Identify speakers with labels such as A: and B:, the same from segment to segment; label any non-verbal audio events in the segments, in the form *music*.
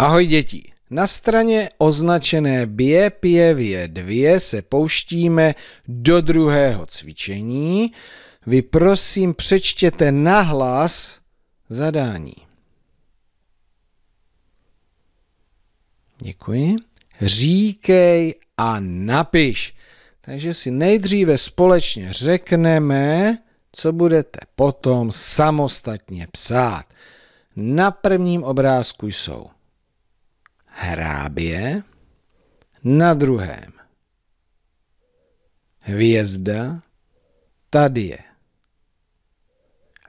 A: Ahoj děti! Na straně označené pě, vě, dvě se pouštíme do druhého cvičení. Vy prosím přečtěte nahlas zadání. Děkuji. Říkej a napiš. Takže si nejdříve společně řekneme, co budete potom samostatně psát. Na prvním obrázku jsou hrábě, na druhém. Hvězda, tady je.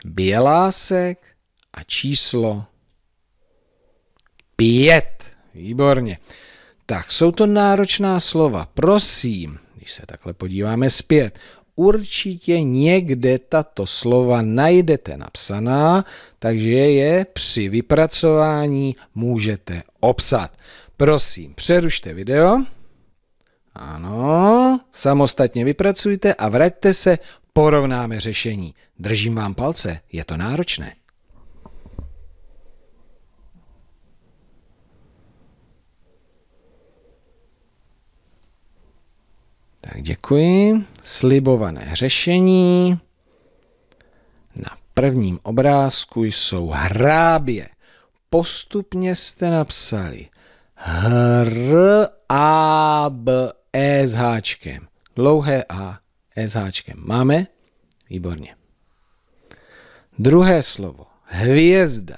A: Bělásek a číslo pět. Výborně. Tak jsou to náročná slova. Prosím, když se takhle podíváme zpět, určitě někde tato slova najdete napsaná, takže je při vypracování můžete obsat. Prosím, přerušte video. Ano, samostatně vypracujte a vraťte se, porovnáme řešení. Držím vám palce, je to náročné. Tak děkuji. Slibované řešení. Na prvním obrázku jsou hrábě. Postupně jste napsali hr a b e s háčkem. Dlouhé a e s háčkem. Máme? Výborně. Druhé slovo. Hvězda.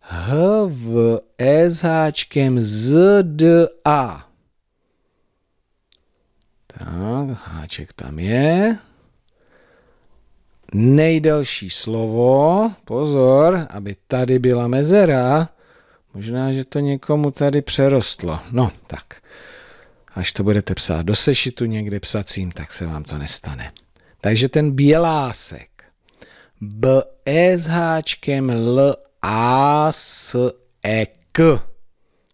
A: H v e s háčkem z d a háček tam je. Nejdelší slovo, pozor, aby tady byla mezera, možná, že to někomu tady přerostlo. No, tak, až to budete psát do sešitu někde psacím, tak se vám to nestane. Takže ten bělásek, B, E s háčkem, L, A, S, E, K.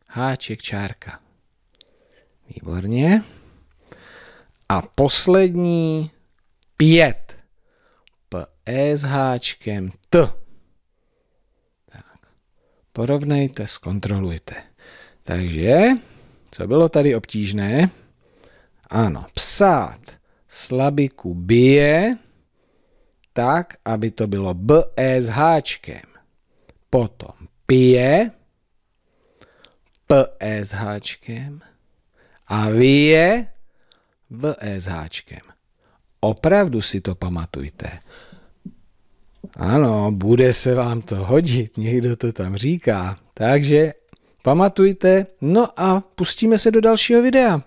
A: Háček, čárka. Výborně. A poslední pět. P, E s háčkem, T. Tak. Porovnejte, zkontrolujte. Takže, co bylo tady obtížné? Ano, psát slabiku bije tak, aby to bylo B, E s háčkem. Potom pije, P, E s háčkem. A vije VE s háčkem. Opravdu si to pamatujte. Ano, bude se vám to hodit, *laughs* někdo to tam říká. Takže pamatujte, no a pustíme se do dalšího videa.